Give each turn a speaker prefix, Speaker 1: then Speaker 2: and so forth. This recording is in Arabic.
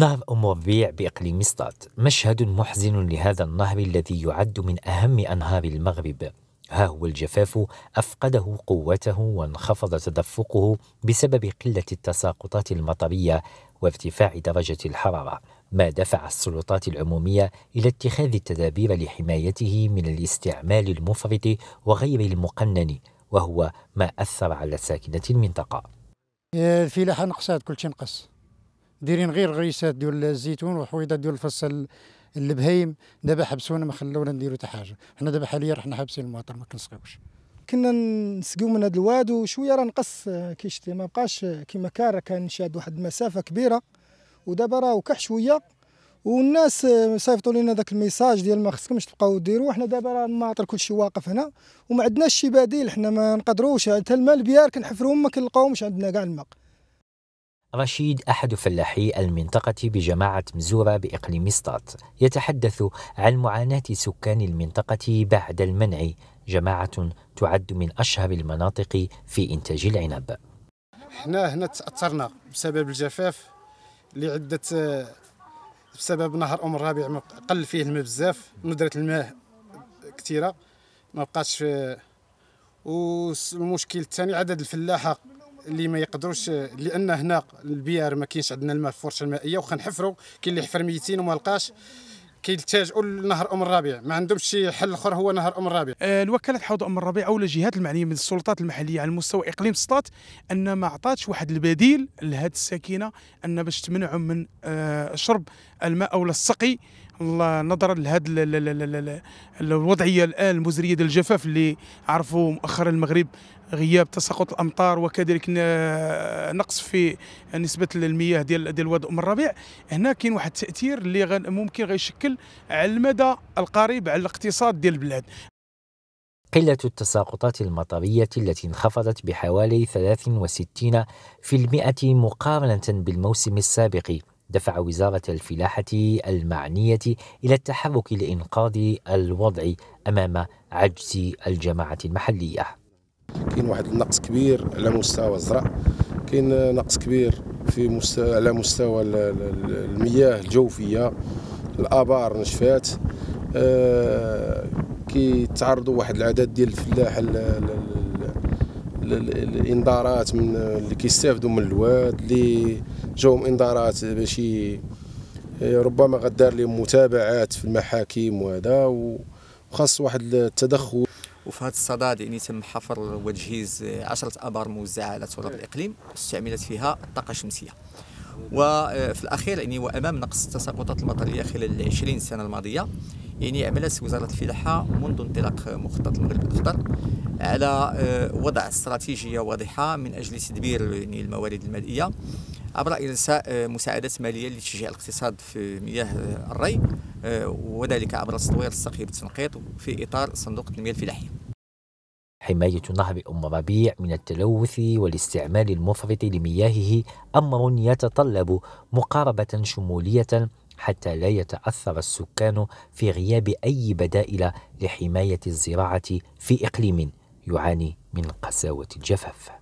Speaker 1: نهر أم الربيع بإقليم مسطات مشهد محزن لهذا النهر الذي يعد من أهم أنهار المغرب ها هو الجفاف أفقده قوته وانخفض تدفقه بسبب قلة التساقطات المطرية وارتفاع درجة الحرارة ما دفع السلطات العمومية إلى اتخاذ التدابير لحمايته من الاستعمال المفرط وغير المقنن وهو ما أثر على ساكنة المنطقة
Speaker 2: الفلاحة نقصات كل شيء نقص دايرين غير غريسات ديال الزيتون وحويضه ديال الفصل البهيم دابا حبسونا ما خلونا نديرو حتى حاجه حنا دابا حاليا رحنا حابسين المواطن ما كنسقيوش
Speaker 3: كنا نسقيو من هذا الواد وشويه راه نقص آه، كيشتي ما بقاش آه، كما كان كان شاد واحد المسافه كبيره ودابا راه وكح شويه والناس آه، صيفطوا لنا ذاك الميساج ديال ما خصكمش تبقاو ديروا حنا دابا راه الماطر كلشي واقف هنا وما عندناش شي بديل حنا ما نقدروش حتى الماء البيار كنحفروهم ما كنلقاوهمش عندنا كاع الماء
Speaker 1: رشيد أحد فلاحي المنطقة بجماعة مزورة بإقليم مسطات يتحدث عن معاناة سكان المنطقة بعد المنع جماعة تعد من أشهر المناطق في إنتاج العنب
Speaker 2: حنا هنا تأثرنا بسبب الجفاف لعدة آه، بسبب نهر أم الربيع قل فيه الماء بزاف ندرة الماء كثيرة ما بقاش آه، والمشكل الثاني عدد الفلاحة اللي ما يقدروش لان هنا البيار ما كاينش عندنا الماء في الفرشه المائيه وخا نحفروا كاين اللي حفر ميتين وما لقاش كيلتجؤوا لنهر ام الربيع ما عندهمش شي حل اخر هو نهر ام الربيع آه،
Speaker 4: الوكاله حوض ام الربيع او الجهات المعنيه من السلطات المحليه على مستوى اقليم سطات ان ما عطاتش واحد البديل لهاد الساكنه ان باش تمنعهم من آه، شرب الماء او السقي نظرا لهاد الوضعيه الان المزريه ديال الجفاف اللي عرفوا مؤخرا المغرب غياب تساقط الامطار وكذلك نقص في نسبه المياه ديال ديال واد ام الربيع هنا كاين واحد التاثير اللي ممكن غيشكل على المدى القريب على الاقتصاد
Speaker 1: ديال البلاد قلة التساقطات المطرية التي انخفضت بحوالي 63% مقارنة بالموسم السابق دفع وزارة الفلاحة المعنية إلى التحرك لإنقاذ الوضع أمام عجز الجماعة المحلية
Speaker 4: كاين واحد النقص كبير على مستوى الزرع كاين نقص كبير في مستوى على مستوى المياه الجوفيه الابار نشفات آه كيتعرضوا واحد العدد ديال الفلاحه الانذارات من اللي كيستافدوا من الواد اللي جاهم انذارات باش ربما غدار لهم متابعات في المحاكم وهذا
Speaker 5: وخاص واحد التدخل وفي هذا الصدد يعني تم حفر وتجهيز 10 ابار موزعه على تراب الاقليم استعملت فيها الطاقه الشمسيه وفي الاخير يعني وامام نقص التساقطات المطريه خلال 20 سنه الماضيه يعني عملت وزاره الفلاحه منذ انطلاق مخطط المغرب الاخضر على آه، وضع استراتيجيه واضحه من اجل تدبير يعني الموارد المائيه عبر ارساء آه، مساعدات ماليه لتشجيع الاقتصاد في مياه الري آه، وذلك عبر تطوير السقي بالتنقيط في اطار صندوق التنميه الفلاحيه
Speaker 1: حماية نهر أم ربيع من التلوث والاستعمال المفرط لمياهه أمر يتطلب مقاربة شمولية حتى لا يتأثر السكان في غياب أي بدائل لحماية الزراعة في إقليم يعاني من قساوة الجفاف